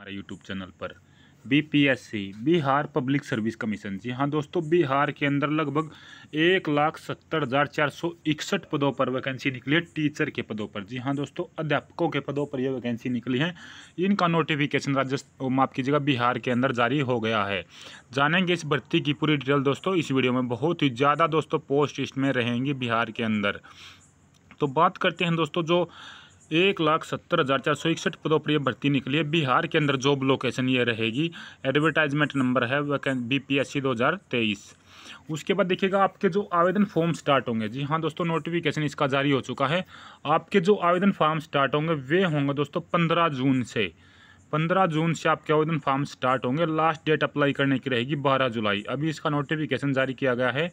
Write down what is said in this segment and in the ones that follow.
हमारे YouTube channel पर BPSC Bihar public service commission जी हाँ दोस्तों बिहार के अंदर लगभग एक लाख सत्तर हज़ार चार सौ इकसठ पदों पर वैकेंसी निकली है टीचर के पदों पर जी हाँ दोस्तों अध्यापकों के पदों पर यह वैकेंसी निकली है इनका नोटिफिकेशन राज्य माफ कीजिएगा बिहार के अंदर जारी हो गया है जानेंगे इस भर्ती की पूरी डिटेल दोस्तों इस वीडियो में बहुत ही ज़्यादा दोस्तों पोस्ट इसमें रहेंगी बिहार के अंदर तो बात करते हैं दोस्तों जो एक लाख सत्तर हज़ार चार सौ इकसठ पदों पर यह भर्ती निकली है बिहार के अंदर जॉब लोकेशन ये रहेगी एडवर्टाइजमेंट नंबर है बी पी एस सी दो हज़ार तेईस उसके बाद देखिएगा आपके जो आवेदन फॉर्म स्टार्ट होंगे जी हाँ दोस्तों नोटिफिकेशन इसका जारी हो चुका है आपके जो आवेदन फॉर्म स्टार्ट होंगे वे होंगे दोस्तों पंद्रह जून से पंद्रह जून से आपके आवेदन फॉर्म स्टार्ट होंगे लास्ट डेट अप्लाई करने की रहेगी बारह जुलाई अभी इसका नोटिफिकेशन जारी किया गया है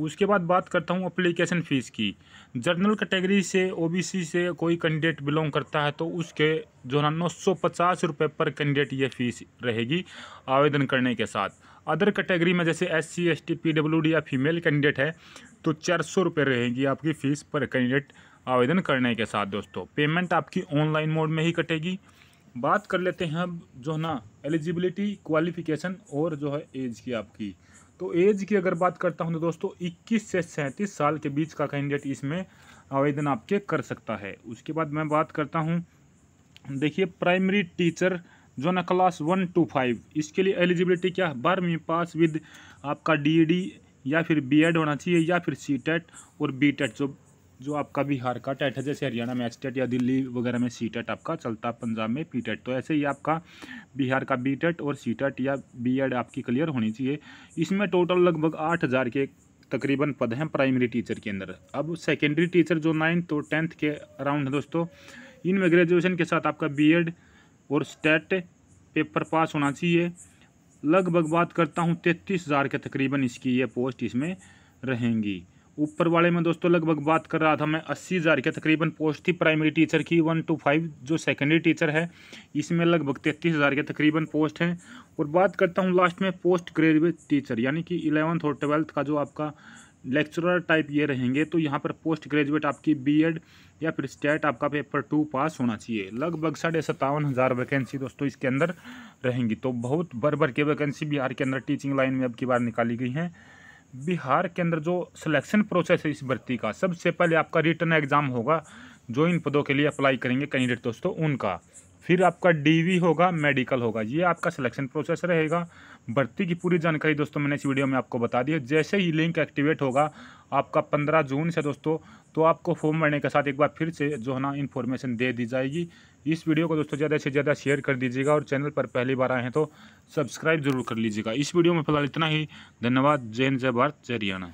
उसके बाद बात करता हूँ अप्लीकेशन फ़ीस की जनरल कैटेगरी से ओबीसी से कोई कैंडिडेट बिलोंग करता है तो उसके जो है नौ सौ पचास रुपये पर कैंडिडेट ये फ़ीस रहेगी आवेदन करने के साथ अदर कैटेगरी में जैसे S C S T P W D या फीमेल कैंडिडेट है तो चार सौ रुपये रहेगी आपकी फ़ीस पर कैंडिडेट आवेदन करने के साथ दोस्तों पेमेंट आपकी ऑनलाइन मोड में ही कटेगी बात कर लेते हैं अब जो है ना एलिजिबिलिटी क्वालिफिकेशन और जो है एज की आपकी तो एज की अगर बात करता हूँ तो दोस्तों इक्कीस से सैंतीस साल के बीच का कैंडिडेट इसमें आवेदन आपके कर सकता है उसके बाद मैं बात करता हूँ देखिए प्राइमरी टीचर जो ना क्लास वन टू फाइव इसके लिए एलिजिबिलिटी क्या है बारहवीं पास विद आपका डी e या फिर बी e होना चाहिए या फिर सी e और बी जो जो आपका बिहार का टेट है जैसे हरियाणा में एच टेट या दिल्ली वगैरह में सी टेट आपका चलता पंजाब में पी टेट तो ऐसे ही आपका बिहार का बी टेट और सी टेट या बी एड आपकी क्लियर होनी चाहिए इसमें टोटल लगभग आठ हज़ार के तकरीबन पद हैं प्राइमरी टीचर के अंदर अब सेकेंडरी टीचर जो नाइन्थ और टेंथ के अराउंड है दोस्तों इनमें ग्रेजुएशन के साथ आपका बी एड और स्टेट पेपर पास होना चाहिए लगभग बात करता हूँ तैंतीस हज़ार के तकरीबन इसकी ये पोस्ट इसमें रहेंगी ऊपर वाले में दोस्तों लगभग बात कर रहा था मैं अस्सी हज़ार के तकरीबन पोस्ट थी प्राइमरी टीचर की वन टू फाइव जो सेकेंडरी टीचर है इसमें लगभग तैंतीस हज़ार के तकरीबन पोस्ट हैं और बात करता हूँ लास्ट में पोस्ट ग्रेजुएट टीचर यानी कि इलेवंथ और ट्वेल्थ का जो आपका लेक्चरर टाइप ये रहेंगे तो यहाँ पर पोस्ट ग्रेजुएट आपकी बी या फिर स्टेट आपका पेपर टू पास होना चाहिए लगभग साढ़े सत्तावन हज़ार वैकेंसी दोस्तों इसके अंदर रहेंगी तो बहुत भर भर के वैकेंसी बिहार के अंदर टीचिंग लाइन में अब की बार निकाली गई हैं बिहार के अंदर जो सिलेक्शन प्रोसेस है इस भर्ती का सबसे पहले आपका रिटर्न एग्ज़ाम होगा जो इन पदों के लिए अप्लाई करेंगे कैंडिडेट दोस्तों उनका फिर आपका डीवी होगा मेडिकल होगा ये आपका सिलेक्शन प्रोसेस रहेगा भर्ती की पूरी जानकारी दोस्तों मैंने इस वीडियो में आपको बता दी है जैसे ही लिंक एक्टिवेट होगा आपका पंद्रह जून से दोस्तों तो आपको फॉर्म भरने के साथ एक बार फिर से जो है ना इन्फॉर्मेशन दे दी जाएगी इस वीडियो को दोस्तों ज़्यादा से ज़्यादा शेयर कर दीजिएगा और चैनल पर पहली बार आए हैं तो सब्सक्राइब जरूर कर लीजिएगा इस वीडियो में फिलहाल इतना ही धन्यवाद जय जय भारत जय हरियाणा